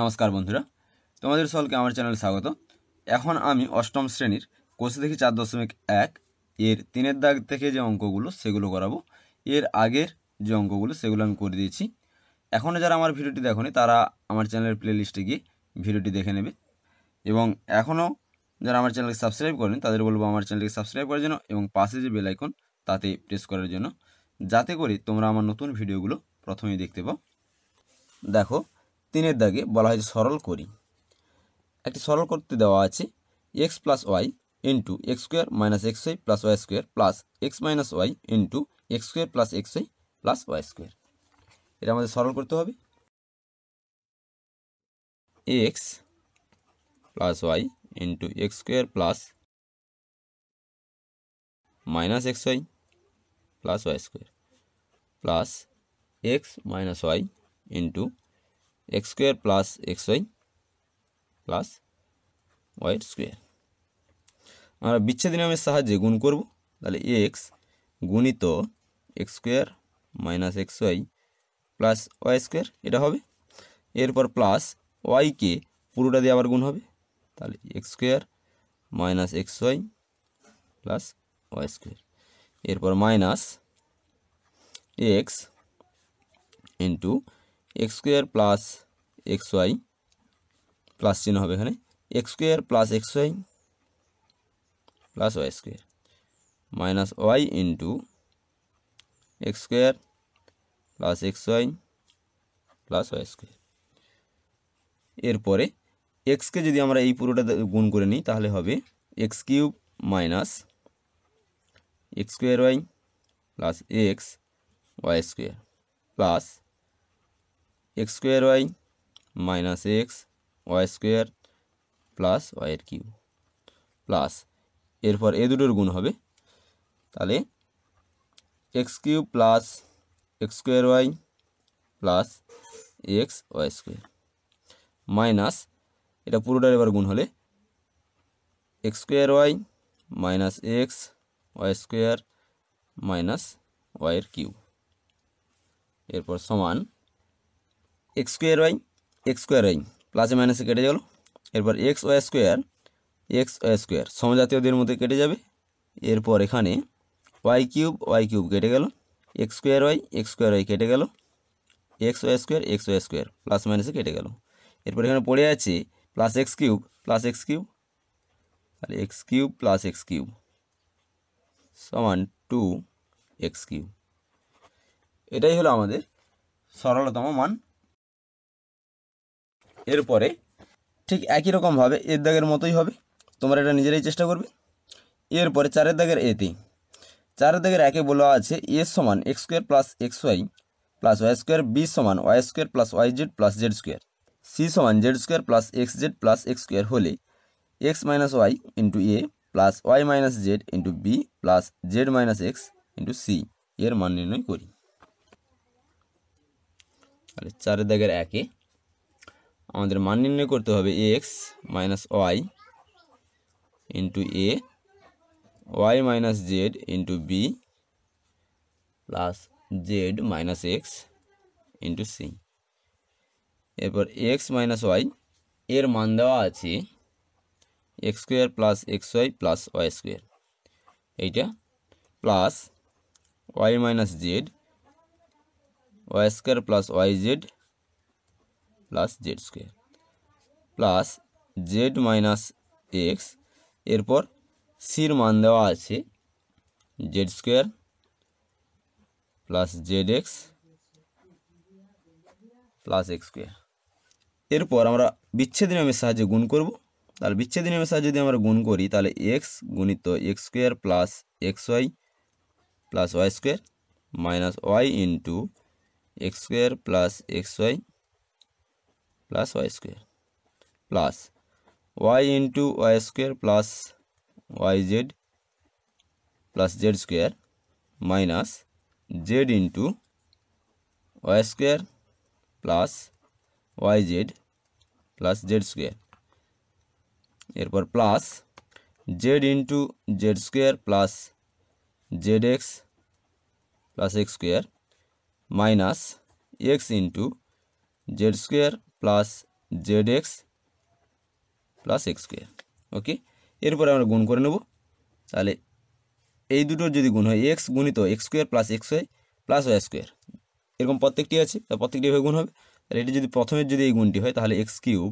নমস্কার বন্ধুরা তোমাদের সকলকে আমার চ্যানেলে স্বাগত এখন আমি অষ্টম শ্রেণীর কোষে দেখি চার দশমিক এক এর তিনের দাগ থেকে যে অঙ্কগুলো সেগুলো করাবো এর আগের যে অঙ্কগুলো সেগুলো আমি করে দিয়েছি এখনও যারা আমার ভিডিওটি দেখনি তারা আমার চ্যানেলের প্লেলিস্টে গিয়ে ভিডিওটি দেখে নেবে এবং এখনও যারা আমার চ্যানেলকে সাবস্ক্রাইব করেন তাদের বলবো আমার চ্যানেলকে সাবস্ক্রাইব করার জন্য এবং পাশে যে বেলাইকন তাতে প্রেস করার জন্য যাতে করে তোমরা আমার নতুন ভিডিওগুলো প্রথমেই দেখতে পাও দেখো তিনের দাগে বলা হয়েছে সরল করি একটি সরল করতে দেওয়া আছে x plus y into x square minus x y plus y square plus x minus y into x square plus x y plus y square এটা আমাদের সরল করতে হবে x plus y into x square plus minus x y plus y square plus x minus y into x square plus x y plus y square আমরা বিচ্ছেদ নিয়মের সাহায্যে গুণ করব তাহলে এক্স গুণিত x square minus x y plus y square এটা হবে এরপর প্লাস ওয়াইকে পুরোটা দিয়ে আবার গুণ হবে তাহলে x square minus x y plus y square এরপর minus x into x square plus x y plus চিহ্ন হবে এখানে x square plus x y plus y square minus y into x square plus x y plus y square এরপরে এক্সকে যদি আমরা এই পুরোটা গুণ করে নিই তাহলে হবে x cube minus x square y plus x y square plus x square y minus x y square plus ওয়াইয়ের কিউ প্লাস এরপর এ দুটোর গুণ হবে তাহলে x cube plus x square y plus x y square minus এটা পুরোটার এবার গুণ হলে x square y minus x y square minus ওয়াইয়ের কিউ এরপর সমান x square y x square y প্লাসে মাইনাসে কেটে গেল এরপর x y square x y square সমজাতীয়দের মধ্যে কেটে যাবে এরপর এখানে ওয়াই কিউব ওয়াই কিউব কেটে গেল x square y x square y কেটে গেল x y square x y square plus মাইনাসে কেটে গেল এরপর এখানে পড়ে আছে plus x cube plus x cube তাহলে x cube plus x cube সমান টু এক্স কিউব এটাই হলো আমাদের সরলতম মান এরপরে ঠিক একই রকমভাবে এর দাগের মতোই হবে তোমরা এটা নিজেরাই চেষ্টা করবে এরপরে চারের দাগের এতে চারের দাগের একে বলা আছে এ সমান x square plus x y plus y square B সমান y square plus y z plus z square C সমান z square plus x z plus x square হলে x minus y into A plus y minus z into B plus z minus x into C এর মান নির্ণয় করি তাহলে চারের দাগের একে আমাদের মান নির্ণয় করতে হবে x minus y into A y minus z into B plus z minus x into C এরপর এক্স মাইনাস ওয়াই এর মান দেওয়া আছে x square plus x y plus y square এইটা plus y minus z y square plus y z plus z square plus z minus x এরপর সির মান দেওয়া আছে z square plus z x plus x square এরপর আমরা বিচ্ছেদ নিয়মের সাহায্যে গুণ করব তাহলে বিচ্ছেদ নিয়মের সাহায্যে যদি আমরা গুণ করি তাহলে এক্স গুণিত x square plus x y plus y square minus y into x square plus x y plus y square plus y into y square plus y z plus z square minus z into y square plus y z plus z square एरपर plus z into z square plus z x plus x square minus x into z square plus z x plus x square okay এরপরে আমরা গুণ করে নেব তাহলে এই দুটোর যদি গুণ হয় এক্স গুণিত x square plus x y plus y square এরকম প্রত্যেকটি আছে তা প্রত্যেকটি হয়ে গুণ হবে আর এটি যদি প্রথমের যদি এই গুণটি হয় তাহলে x cube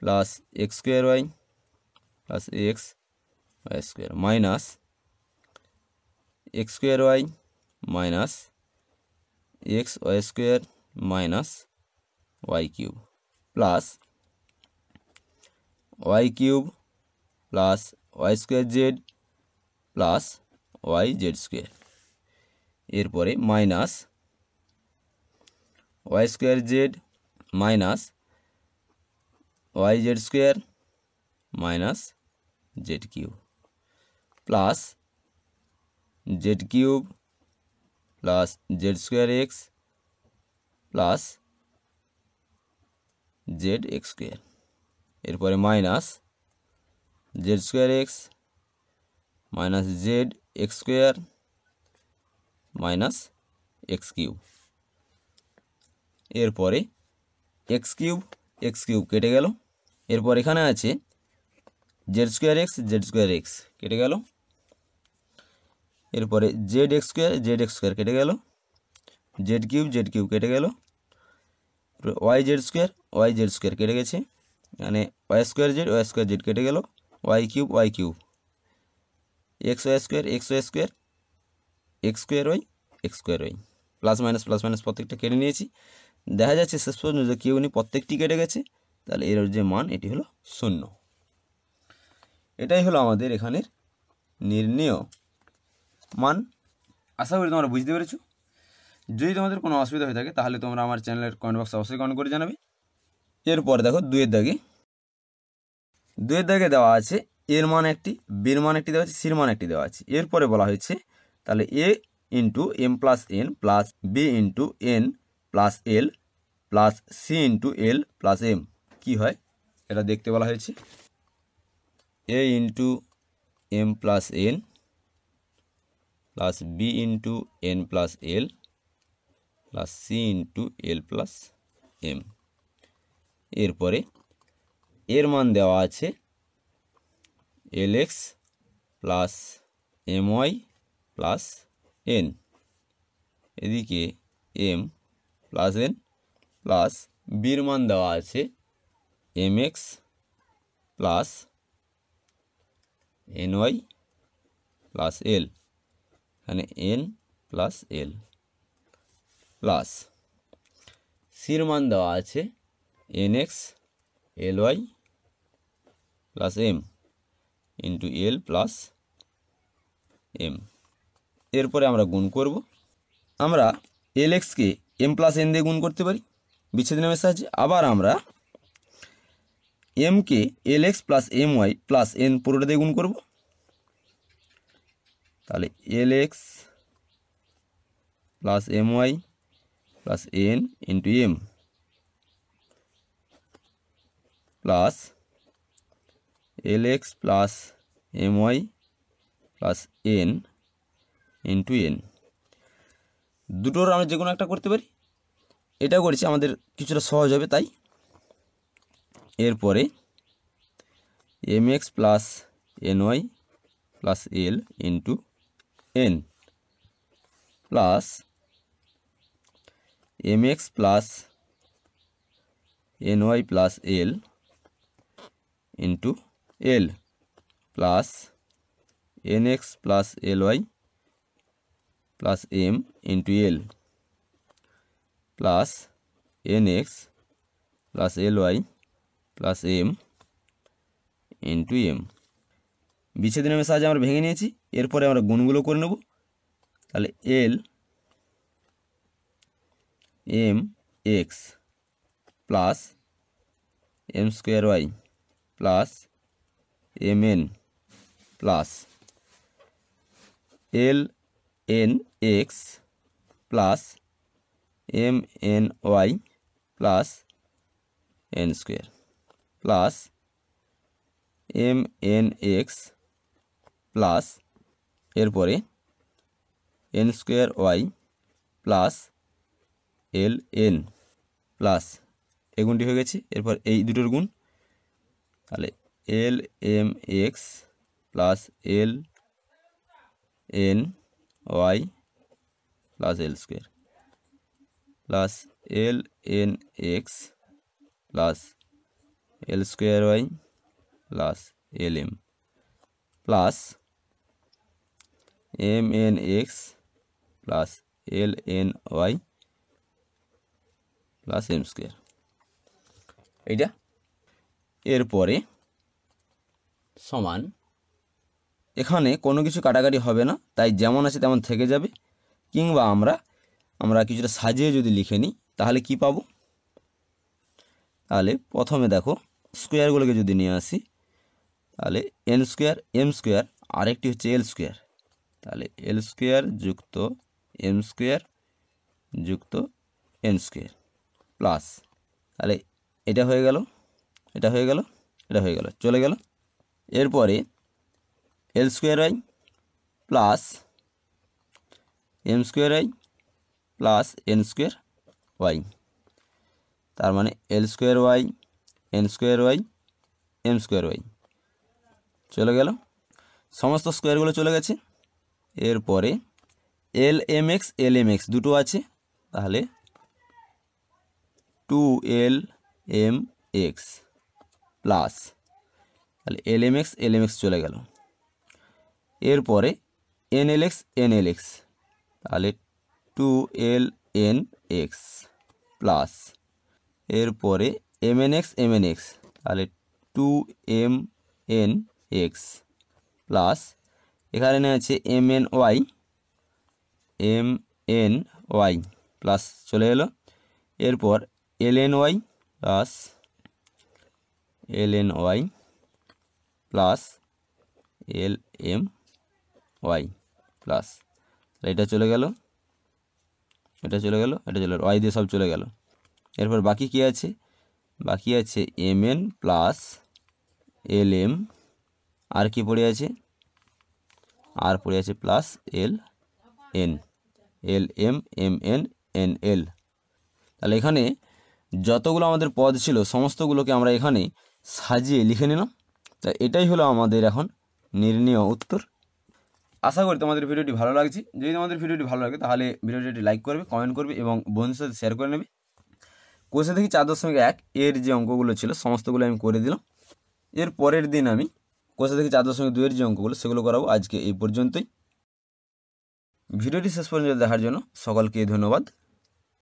plus x square y plus x y square minus x square y minus x y square minus y cube plus y cube plus y square z plus y z square এরপরে minus y square z minus y z square minus z cube plus z cube plus z square x plus z x square এরপরে minus z square x minus z x square minus x cube এরপরে x cube x cube কেটে গেল এরপর এখানে আছে z square x z square x কেটে গেল এরপরে z x square z x square কেটে গেল জেড কিউব জেড কিউব কেটে গেল y z square y z square কেটে গেছে মানে y square z y square z কেটে গেল y cube y cube x y square x y square x square y x square y plus minus plus minus প্রত্যেকটা কেটে নিয়েছি দেখা যাচ্ছে শেষ পর্যন্ত যে কেউ নি প্রত্যেকটি কেটে গেছে তাহলে এর যে মান এটি হলো শূন্য এটাই হলো আমাদের এখানের নির্ণেয় মান আশা করি তোমরা বুঝতে পেরেছো যদি তোমাদের কোনো অসুবিধা হয়ে থাকে তাহলে তোমরা আমার চ্যানেলের কমেন্ট বক্সে অবশ্যই কমেন্ট করে জানাবে এরপরে দেখো দুয়ের দাগে দুয়ের দাগে দেওয়া আছে এর মান একটি বের মান একটি দেওয়া আছে সির মান একটি দেওয়া আছে এরপরে বলা হয়েছে তাহলে A into m plus n plus B into n plus l plus C into l plus m কী হয় এটা দেখতে বলা হয়েছে A into m plus n plus B into n plus l plus C into l plus m এরপরে এর মান দেওয়া আছে l x plus m y plus n এদিকে এম প্লাস এন প্লাস বির মান দেওয়া আছে m x plus n y plus l এখানে এন প্লাস এল প্লাস সির মান দেওয়া আছে n x l y plus m into l plus m এরপরে আমরা গুণ করব আমরা এল এক্সকে এম প্লাস এন দিয়ে গুণ করতে পারি বিচ্ছেদ নামের সাহায্যে আবার আমরা এমকে l x plus m y plus n পুরোটা দিয়ে গুণ করব তাহলে l x plus m y plus n into m plus l x plus m y plus n into n দুটোর আমরা যে কোনো একটা করতে পারি এটা করেছি আমাদের কিছুটা সহজ হবে তাই এরপরে m x plus n plus l into n plus m x plus n y plus l into l plus n x plus l y plus m into l plus n x plus l y plus m into m বিচ্ছেদ নামের সাহায্যে আমরা ভেঙে নিয়েছি এরপরে আমরা গুণগুলো করে নেব তাহলে l m x plus m square y plus m n plus l n x plus m n y plus n square plus m n x plus এরপরে n square y plus l n plus এ গুণটি হয়ে গেছে এরপর এই দুটোর গুণ তাহলে l m x plus l n y plus l square plus l n x plus l square y plus l m plus m n x plus l n y plus m square এইটা এরপরে সমান এখানে কোনো কিছু কাটাকাটি হবে না তাই যেমন আছে তেমন থেকে যাবে কিংবা আমরা আমরা কিছুটা সাজিয়ে যদি লিখে নিই তাহলে কি পাব তাহলে প্রথমে দেখো স্কোয়ারগুলোকে যদি নিয়ে আসি তাহলে এন স্কোয়ার এম স্কোয়ার আরেকটি হচ্ছে এল স্কোয়ার তাহলে এল স্কোয়ার যুক্ত এম স্কোয়ার যুক্ত এন স্কোয়ার প্লাস তাহলে এটা হয়ে গেল এটা হয়ে গেল এটা হয়ে গেল চলে গেল এরপরে l square i plus m square i plus n square y তার মানে l square y n square y m square y চলে গেল সমস্ত স্কোয়ারগুলো চলে গেছে এরপরে l m x l m x দুটো আছে তাহলে two l m x plus তাহলে l m x l m x চলে গেল এরপরে n l x n l x তাহলে two l n x plus এরপরে M n x m n x তাহলে two m n x plus এখানে আছে m n y m n y plus চলে এলো এরপর l n y plus l n y plus l m y plus এটা চলে গেল এটা চলে গেল এটা চলে ওয়াই দিয়ে সব চলে গেল এরপর বাকি কি আছে বাকি আছে m n plus l m আর কি পড়ে আছে আর পড়ে আছে plus l n l m m n n l তাহলে এখানে যতগুলো আমাদের পদ ছিল সমস্তগুলোকে আমরা এখানে সাজিয়ে লিখে নিলাম তা এটাই হলো আমাদের এখন নির্ণীয় উত্তর আশা করি তোমাদের ভিডিওটি ভালো লাগছে যদি তোমাদের ভিডিওটি ভালো লাগে তাহলে ভিডিওটি লাইক করবে কমেন্ট করবে এবং বন্ধুর সাথে শেয়ার করে নেবে কোষে থেকে চার দশমিক এক এর যে অঙ্কগুলো ছিল সমস্তগুলো আমি করে দিলাম এর পরের দিন আমি কোষে দেখি চার দশমিক দুইয়ের যে অঙ্কগুলো সেগুলো করাবো আজকে এই পর্যন্তই ভিডিওটি শেষ পর্যন্ত দেখার জন্য সকলকে ধন্যবাদ